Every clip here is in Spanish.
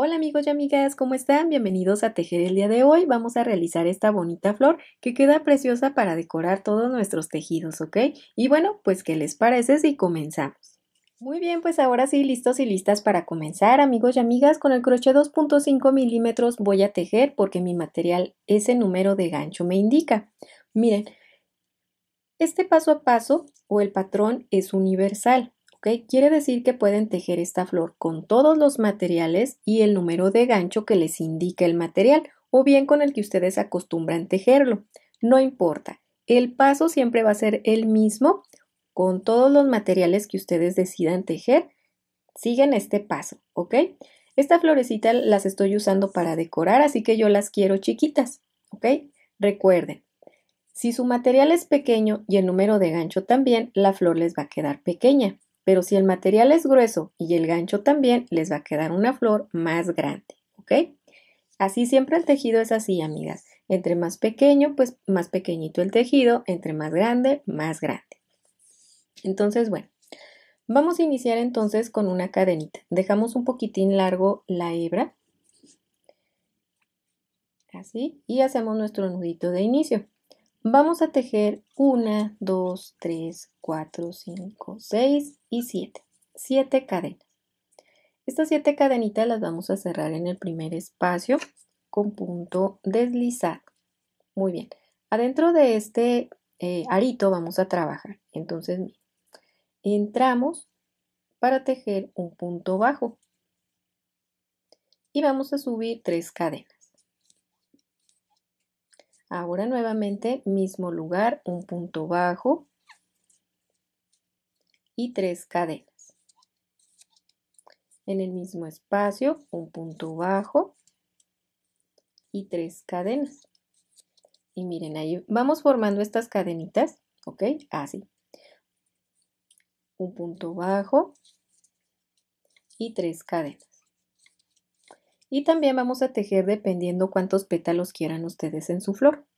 Hola amigos y amigas, ¿cómo están? Bienvenidos a Tejer el día de hoy. Vamos a realizar esta bonita flor que queda preciosa para decorar todos nuestros tejidos, ¿ok? Y bueno, pues ¿qué les parece si comenzamos? Muy bien, pues ahora sí, listos y listas para comenzar, amigos y amigas, con el crochet 2.5 milímetros voy a tejer porque mi material ese número de gancho me indica. Miren, este paso a paso o el patrón es universal, ¿ok? Quiere decir que pueden tejer esta flor con todos los materiales y el número de gancho que les indica el material o bien con el que ustedes acostumbran tejerlo. No importa, el paso siempre va a ser el mismo con todos los materiales que ustedes decidan tejer. Siguen este paso, ¿ok? Esta florecita las estoy usando para decorar, así que yo las quiero chiquitas, ¿ok? Recuerden, si su material es pequeño y el número de gancho también, la flor les va a quedar pequeña. Pero si el material es grueso y el gancho también, les va a quedar una flor más grande, ¿ok? Así siempre el tejido es así, amigas. Entre más pequeño, pues más pequeñito el tejido, entre más grande, más grande. Entonces, bueno, vamos a iniciar entonces con una cadenita. Dejamos un poquitín largo la hebra, así, y hacemos nuestro nudito de inicio. Vamos a tejer una, dos, tres, cuatro, 5, seis y 7. 7 cadenas. Estas 7 cadenitas las vamos a cerrar en el primer espacio con punto deslizado. Muy bien. Adentro de este eh, arito vamos a trabajar. Entonces, entramos para tejer un punto bajo y vamos a subir tres cadenas. Ahora nuevamente, mismo lugar, un punto bajo, y tres cadenas. En el mismo espacio, un punto bajo y tres cadenas. Y miren, ahí vamos formando estas cadenitas, ¿ok? Así. Un punto bajo y tres cadenas. Y también vamos a tejer dependiendo cuántos pétalos quieran ustedes en su flor.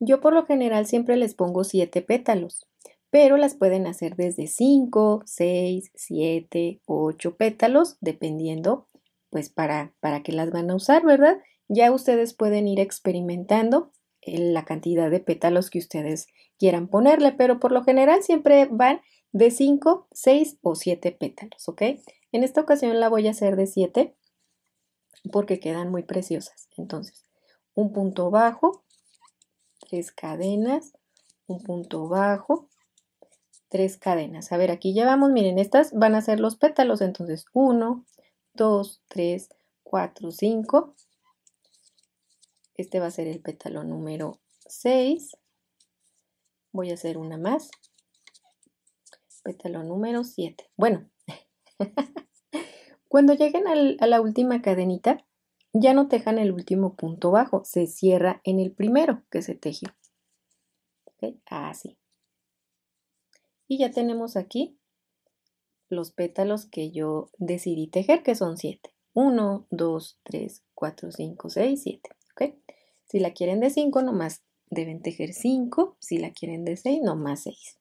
Yo por lo general siempre les pongo siete pétalos pero las pueden hacer desde 5, 6, 7, 8 pétalos, dependiendo pues para, para qué las van a usar, ¿verdad? Ya ustedes pueden ir experimentando eh, la cantidad de pétalos que ustedes quieran ponerle, pero por lo general siempre van de 5, 6 o 7 pétalos, ¿ok? En esta ocasión la voy a hacer de 7 porque quedan muy preciosas. Entonces, un punto bajo, tres cadenas, un punto bajo, tres cadenas. A ver, aquí vamos. miren, estas van a ser los pétalos, entonces 1, 2, 3, 4, 5. Este va a ser el pétalo número 6. Voy a hacer una más. Pétalo número 7. Bueno, cuando lleguen a la última cadenita, ya no tejan el último punto bajo, se cierra en el primero que se tejió. Así. Y ya tenemos aquí los pétalos que yo decidí tejer, que son 7. 1, 2, 3, 4, 5, 6, 7. Si la quieren de 5, nomás deben tejer 5. Si la quieren de 6, más 6.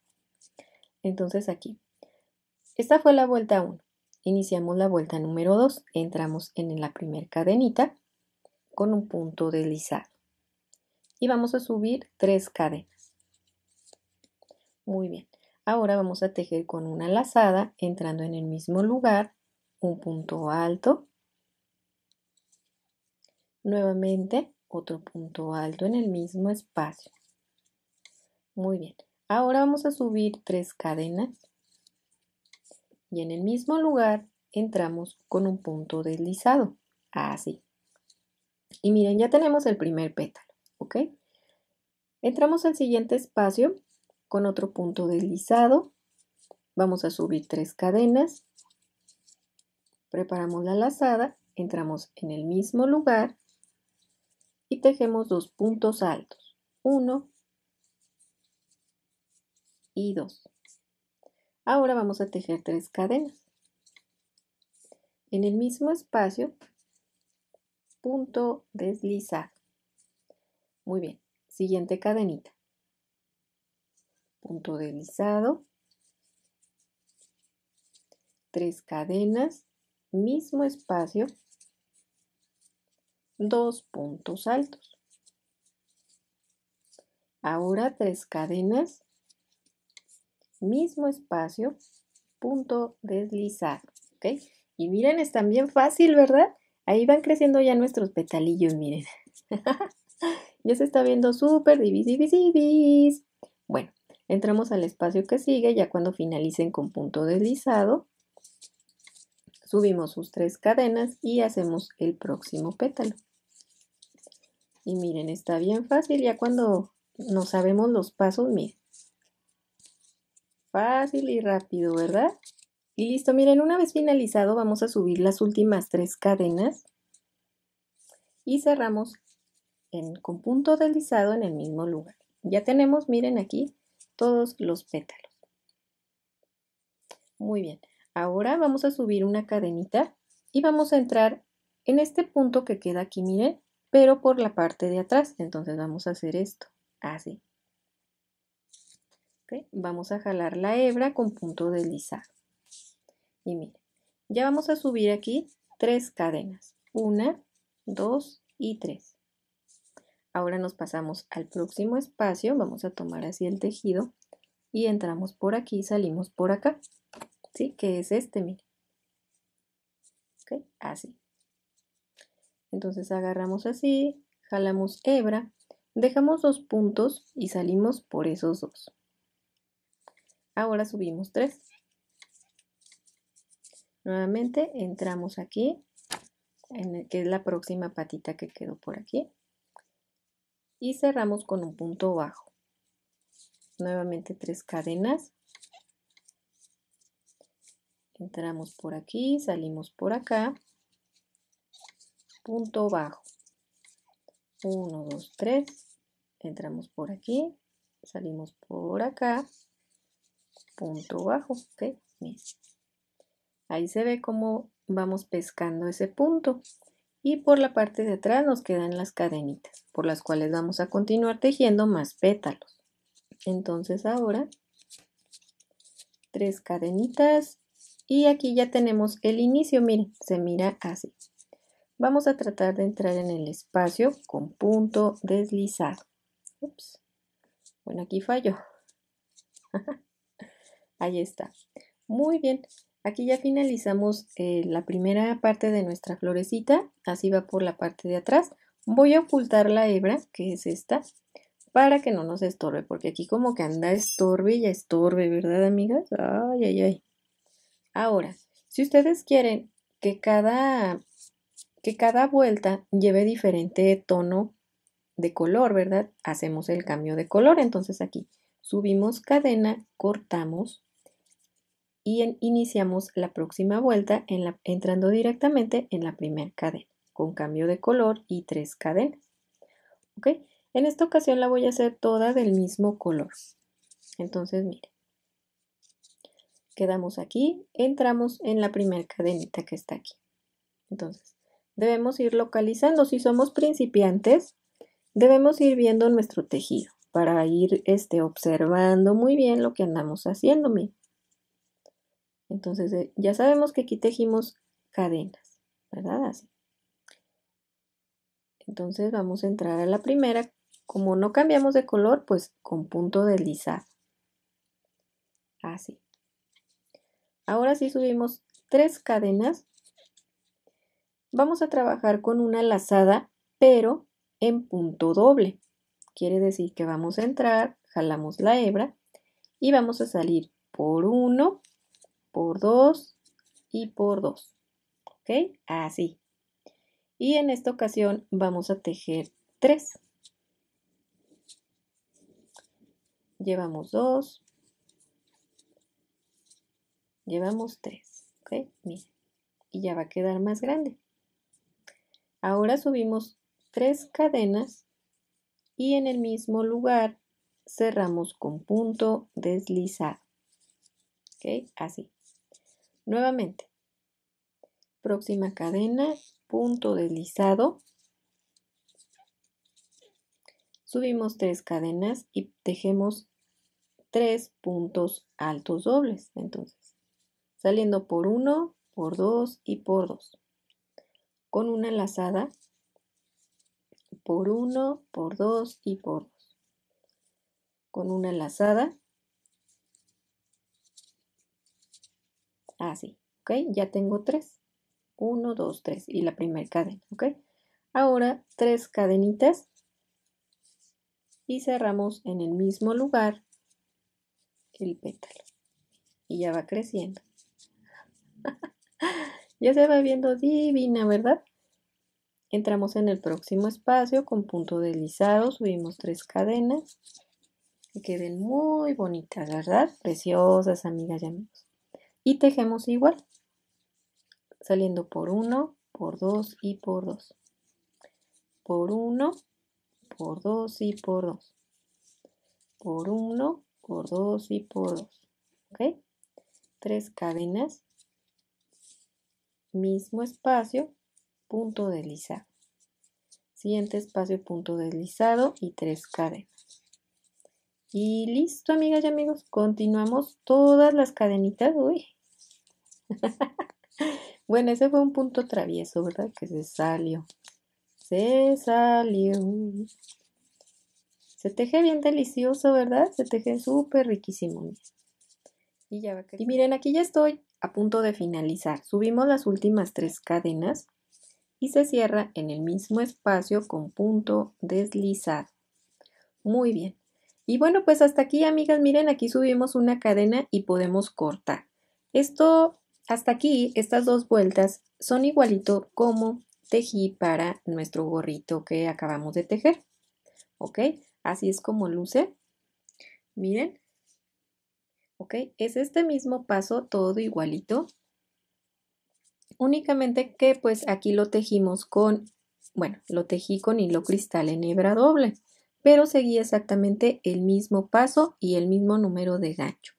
Entonces aquí. Esta fue la vuelta 1. Iniciamos la vuelta número 2. Entramos en la primer cadenita con un punto deslizado. Y vamos a subir 3 cadenas. Muy bien. Ahora vamos a tejer con una lazada entrando en el mismo lugar, un punto alto, nuevamente otro punto alto en el mismo espacio. Muy bien, ahora vamos a subir tres cadenas y en el mismo lugar entramos con un punto deslizado, así. Y miren, ya tenemos el primer pétalo, ¿ok? Entramos al siguiente espacio con otro punto deslizado. Vamos a subir tres cadenas. Preparamos la lazada, entramos en el mismo lugar y tejemos dos puntos altos. Uno y dos. Ahora vamos a tejer tres cadenas. En el mismo espacio, punto deslizado. Muy bien, siguiente cadenita punto deslizado, tres cadenas, mismo espacio, dos puntos altos. Ahora tres cadenas, mismo espacio, punto deslizado. ¿ok? Y miren, es bien fácil, ¿verdad? Ahí van creciendo ya nuestros petalillos, miren. ya se está viendo súper divis, divis. Bueno, Entramos al espacio que sigue, ya cuando finalicen con punto deslizado, subimos sus tres cadenas y hacemos el próximo pétalo. Y miren, está bien fácil, ya cuando no sabemos los pasos, miren. Fácil y rápido, ¿verdad? Y listo, miren, una vez finalizado vamos a subir las últimas tres cadenas y cerramos con punto deslizado en el mismo lugar. Ya tenemos, miren aquí, todos los pétalos. Muy bien, ahora vamos a subir una cadenita y vamos a entrar en este punto que queda aquí, miren, pero por la parte de atrás. Entonces vamos a hacer esto, así. Vamos a jalar la hebra con punto deslizado. Y miren, ya vamos a subir aquí tres cadenas. Una, dos y tres. Ahora nos pasamos al próximo espacio, vamos a tomar así el tejido y entramos por aquí, y salimos por acá, ¿sí? Que es este, miren. Así. Entonces agarramos así, jalamos hebra, dejamos dos puntos y salimos por esos dos. Ahora subimos tres. Nuevamente entramos aquí, en el, que es la próxima patita que quedó por aquí y cerramos con un punto bajo. Nuevamente tres cadenas. Entramos por aquí, salimos por acá. Punto bajo. uno dos tres Entramos por aquí, salimos por acá. Punto bajo. Ahí se ve cómo vamos pescando ese punto y por la parte de atrás nos quedan las cadenitas por las cuales vamos a continuar tejiendo más pétalos entonces ahora tres cadenitas y aquí ya tenemos el inicio miren se mira así vamos a tratar de entrar en el espacio con punto deslizado Ups. bueno aquí falló ahí está muy bien Aquí ya finalizamos eh, la primera parte de nuestra florecita, así va por la parte de atrás. Voy a ocultar la hebra, que es esta, para que no nos estorbe, porque aquí como que anda estorbe y estorbe, ¿verdad amigas? Ay, ay, ay. Ahora, si ustedes quieren que cada, que cada vuelta lleve diferente tono de color, ¿verdad? Hacemos el cambio de color, entonces aquí subimos cadena, cortamos y iniciamos la próxima vuelta entrando directamente en la primera cadena con cambio de color y tres cadenas. ¿Ok? En esta ocasión la voy a hacer toda del mismo color. Entonces, miren. Quedamos aquí, entramos en la primera cadenita que está aquí. Entonces, debemos ir localizando. Si somos principiantes, debemos ir viendo nuestro tejido para ir este, observando muy bien lo que andamos haciendo. Miren. Entonces eh, ya sabemos que aquí tejimos cadenas, ¿verdad? Así. Entonces vamos a entrar a la primera. Como no cambiamos de color, pues con punto deslizado. Así. Ahora sí subimos tres cadenas. Vamos a trabajar con una lazada, pero en punto doble. Quiere decir que vamos a entrar, jalamos la hebra y vamos a salir por uno por 2 y por 2. ¿Ok? Así. Y en esta ocasión vamos a tejer 3. Llevamos 2. Llevamos 3. ¿Ok? Miren. Y ya va a quedar más grande. Ahora subimos 3 cadenas y en el mismo lugar cerramos con punto deslizado. ¿Ok? Así. Nuevamente, próxima cadena, punto deslizado. Subimos tres cadenas y tejemos tres puntos altos dobles. Entonces, saliendo por uno, por dos y por dos. Con una lazada por uno, por dos y por dos. Con una lazada así, ah, ¿ok? Ya tengo tres. Uno, dos, tres. y la primera cadena, ¿ok? Ahora tres cadenitas y cerramos en el mismo lugar el pétalo. Y ya va creciendo. ya se va viendo divina, ¿verdad? Entramos en el próximo espacio con punto deslizado, subimos tres cadenas que queden muy bonitas, ¿verdad? Preciosas, amigas y amigos y tejemos igual, saliendo por 1, por 2 y por 2. Por 1, por 2 y por 2. Por 1, por 2 y por 2. ¿Ok? Tres cadenas, mismo espacio, punto deslizado. Siguiente espacio, punto deslizado y tres cadenas. Y listo, amigas y amigos, continuamos todas las cadenitas. Uy, bueno, ese fue un punto travieso, ¿verdad? Que se salió. Se salió. Se teje bien delicioso, ¿verdad? Se teje súper riquísimo. Y ya va Y miren, aquí ya estoy a punto de finalizar. Subimos las últimas tres cadenas y se cierra en el mismo espacio con punto deslizado. Muy bien. Y bueno, pues hasta aquí, amigas, miren, aquí subimos una cadena y podemos cortar. Esto hasta aquí estas dos vueltas son igualito como tejí para nuestro gorrito que acabamos de tejer. ¿Ok? Así es como luce. Miren. ¿Ok? Es este mismo paso, todo igualito. Únicamente que pues aquí lo tejimos con, bueno, lo tejí con hilo cristal en hebra doble. Pero seguí exactamente el mismo paso y el mismo número de gancho.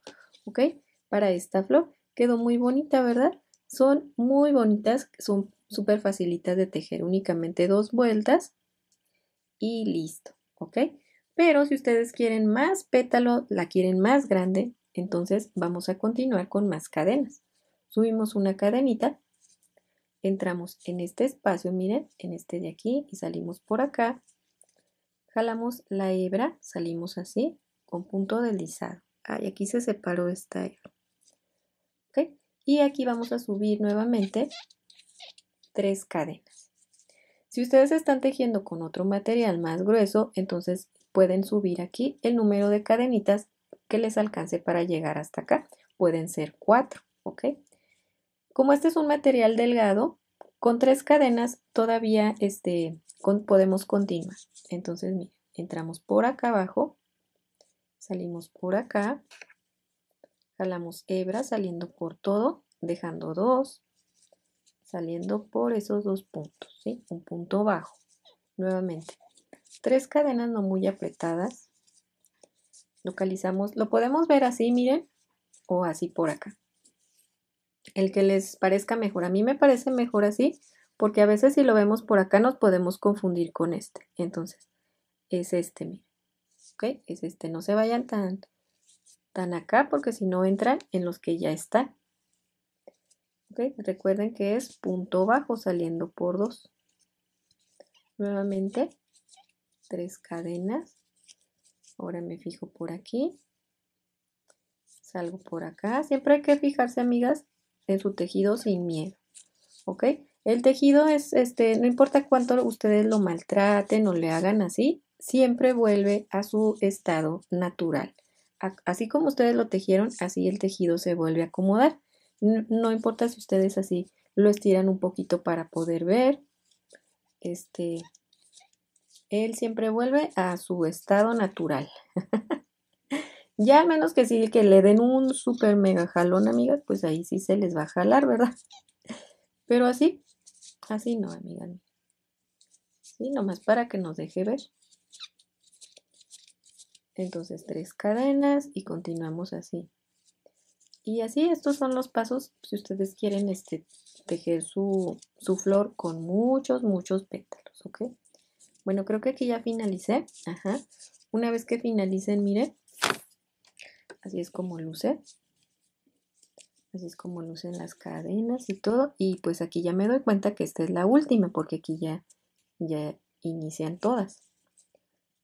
¿Ok? Para esta flor. Quedó muy bonita, ¿verdad? Son muy bonitas, son súper facilitas de tejer, únicamente dos vueltas y listo, ¿ok? Pero si ustedes quieren más pétalo, la quieren más grande, entonces vamos a continuar con más cadenas. Subimos una cadenita, entramos en este espacio, miren, en este de aquí y salimos por acá. Jalamos la hebra, salimos así con punto deslizado. Ah, y aquí se separó esta hebra y aquí vamos a subir nuevamente tres cadenas. Si ustedes están tejiendo con otro material más grueso, entonces pueden subir aquí el número de cadenitas que les alcance para llegar hasta acá. Pueden ser cuatro, ¿ok? Como este es un material delgado, con tres cadenas todavía este, podemos continuar. Entonces, mira, entramos por acá abajo, salimos por acá, jalamos hebra saliendo por todo, dejando dos, saliendo por esos dos puntos, ¿sí? Un punto bajo. Nuevamente, tres cadenas no muy apretadas. Localizamos, lo podemos ver así, miren, o así por acá. El que les parezca mejor. A mí me parece mejor así, porque a veces si lo vemos por acá nos podemos confundir con este. Entonces, es este, miren. ¿Ok? Es este, no se vayan tanto tan acá porque si no entran en los que ya están. Recuerden que es punto bajo saliendo por dos Nuevamente, tres cadenas. Ahora me fijo por aquí. Salgo por acá. Siempre hay que fijarse, amigas, en su tejido sin miedo. ¿Ok? El tejido es, este, no importa cuánto ustedes lo maltraten o le hagan así, siempre vuelve a su estado natural así como ustedes lo tejieron, así el tejido se vuelve a acomodar. No importa si ustedes así lo estiran un poquito para poder ver. Este, él siempre vuelve a su estado natural. ya al menos que si que le den un super mega jalón, amigas, pues ahí sí se les va a jalar, ¿verdad? Pero así, así no, amigas. Sí, nomás para que nos deje ver. Entonces tres cadenas y continuamos así. Y así estos son los pasos si ustedes quieren este, tejer su, flor con muchos, muchos pétalos, ¿ok? Bueno, creo que aquí ya finalicé. Ajá. Una vez que finalicen, miren, así es como luce. Así es como lucen las cadenas y todo. Y pues aquí ya me doy cuenta que esta es la última porque aquí ya, ya inician todas.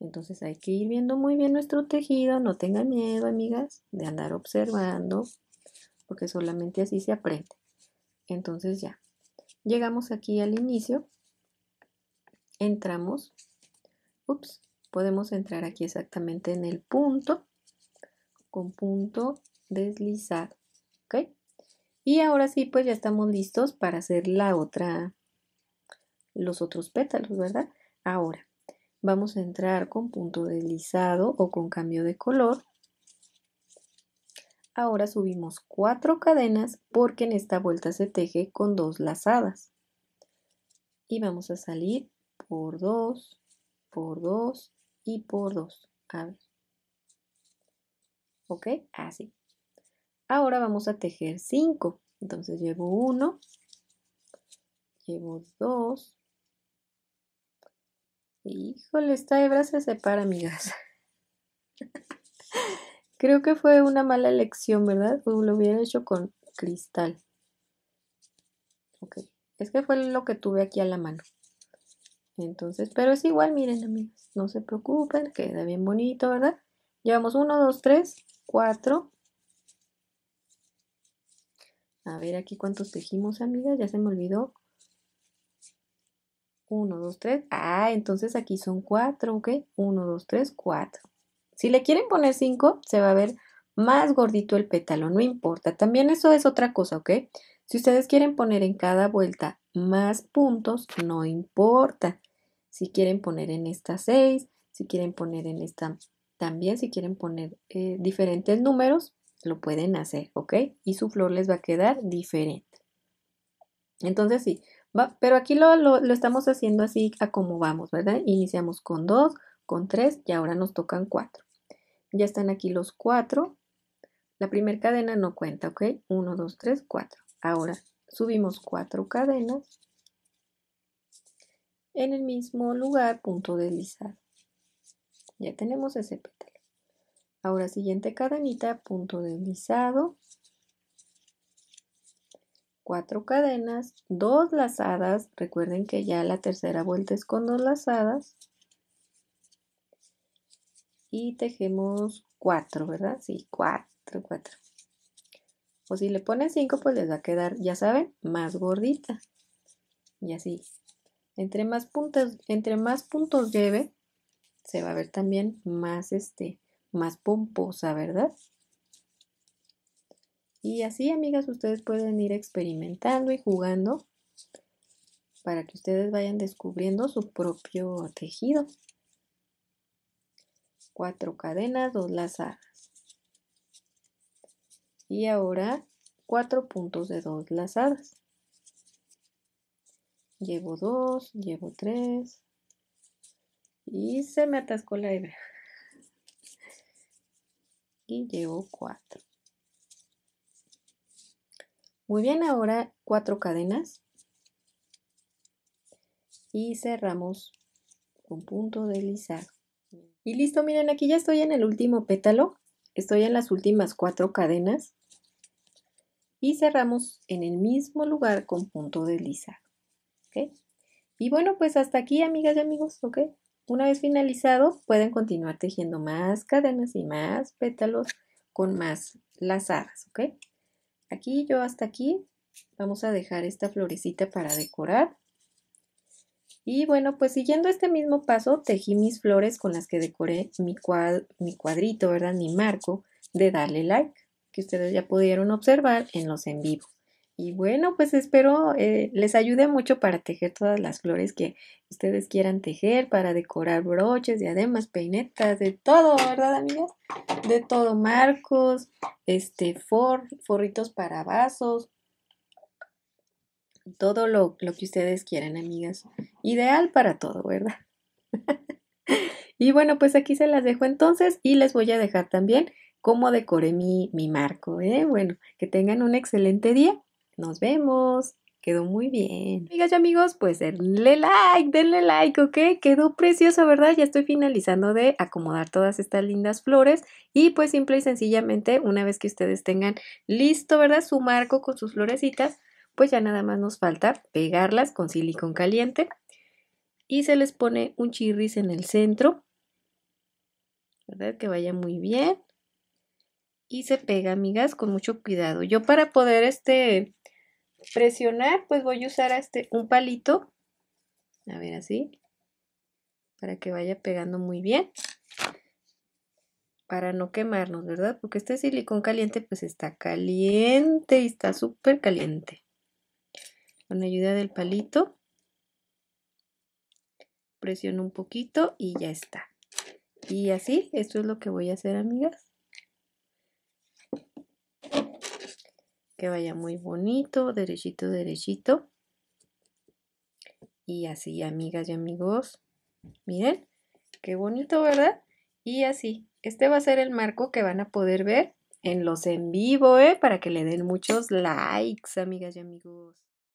Entonces hay que ir viendo muy bien nuestro tejido, no tengan miedo, amigas, de andar observando, porque solamente así se aprende. Entonces ya, llegamos aquí al inicio, entramos, ups, podemos entrar aquí exactamente en el punto, con punto deslizado, ¿ok? Y ahora sí, pues ya estamos listos para hacer la otra, los otros pétalos, ¿verdad? Ahora, vamos a entrar con punto deslizado o con cambio de color. Ahora subimos cuatro cadenas porque en esta vuelta se teje con dos lazadas. Y vamos a salir por dos, por dos y por dos. A ver. ¿Ok? Así. Ahora vamos a tejer 5. Entonces llevo 1, llevo 2, Híjole, esta hebra se separa, amigas. Creo que fue una mala elección, ¿verdad? Lo hubiera hecho con cristal. Ok, es que fue lo que tuve aquí a la mano. Entonces, pero es igual, miren, amigas, No se preocupen, queda bien bonito, ¿verdad? Llevamos 1, 2, 3, 4. A ver aquí cuántos tejimos, amigas. Ya se me olvidó. 1, 2, 3. Ah, entonces aquí son 4, ¿ok? 1, 2, 3, 4. Si le quieren poner 5, se va a ver más gordito el pétalo, no importa. También eso es otra cosa, ¿ok? Si ustedes quieren poner en cada vuelta más puntos, no importa. Si quieren poner en esta 6, si quieren poner en esta también, si quieren poner eh, diferentes números, lo pueden hacer, ¿ok? Y su flor les va a quedar diferente. Entonces, sí, pero aquí lo, estamos haciendo así a como vamos, ¿verdad? Iniciamos con 2, con 3 y ahora nos tocan 4. Ya están aquí los 4. La primera cadena no cuenta, ¿ok? 1, 2, 3, 4. Ahora subimos 4 cadenas en el mismo lugar, punto deslizado. Ya tenemos ese pétalo. Ahora siguiente cadenita, punto deslizado, cuatro cadenas, dos lazadas, recuerden que ya la tercera vuelta es con dos lazadas y tejemos cuatro, ¿verdad? Sí, cuatro, cuatro. O si le ponen cinco, pues les va a quedar, ya saben, más gordita. Y así. Entre más puntos, entre más puntos lleve, se va a ver también más este, más pomposa, ¿verdad? Y así, amigas, ustedes pueden ir experimentando y jugando para que ustedes vayan descubriendo su propio tejido. Cuatro cadenas, dos lazadas. Y ahora cuatro puntos de dos lazadas. Llevo dos, llevo tres. Y se me atascó la aire Y llevo cuatro. Muy bien, ahora cuatro cadenas y cerramos con punto de deslizado. Y listo, miren, aquí ya estoy en el último pétalo, estoy en las últimas cuatro cadenas y cerramos en el mismo lugar con punto deslizado. ¿okay? Y bueno, pues hasta aquí, amigas y amigos, ¿ok? Una vez finalizado, pueden continuar tejiendo más cadenas y más pétalos con más lazadas, ¿ok? aquí yo hasta aquí vamos a dejar esta florecita para decorar. Y bueno, pues siguiendo este mismo paso, tejí mis flores con las que decoré mi, mi cuadrito, ¿verdad? Mi marco de darle like, que ustedes ya pudieron observar en los en vivo. Y bueno, pues espero eh, les ayude mucho para tejer todas las flores que ustedes quieran tejer, para decorar broches, diademas, peinetas, de todo, ¿verdad, amigas? De todo, marcos, este, forritos para vasos, todo lo, que ustedes quieran, amigas. Ideal para todo, ¿verdad? y bueno, pues aquí se las dejo entonces y les voy a dejar también cómo decoré mi, mi marco. ¿eh? Bueno, que tengan un excelente día nos vemos. Quedó muy bien. Amigas y amigos, pues denle like, denle like, ¿ok? Quedó precioso, ¿verdad? Ya estoy finalizando de acomodar todas estas lindas flores y pues simple y sencillamente una vez que ustedes tengan listo, ¿verdad? Su marco con sus florecitas, pues ya nada más nos falta pegarlas con silicón caliente y se les pone un chirris en el centro, ¿verdad? Que vaya muy bien y se pega, amigas, con mucho cuidado. Yo para poder este presionar, pues voy a usar este un palito. A ver, así. Para que vaya pegando muy bien. Para no quemarnos, ¿verdad? Porque este silicón caliente, pues está caliente y está súper caliente. Con ayuda del palito. Presiono un poquito y ya está. Y así, esto es lo que voy a hacer, amigas. vaya muy bonito, derechito, derechito. Y así, amigas y amigos, miren, qué bonito, ¿verdad? Y así, este va a ser el marco que van a poder ver en los en vivo, ¿eh? Para que le den muchos likes, amigas y amigos.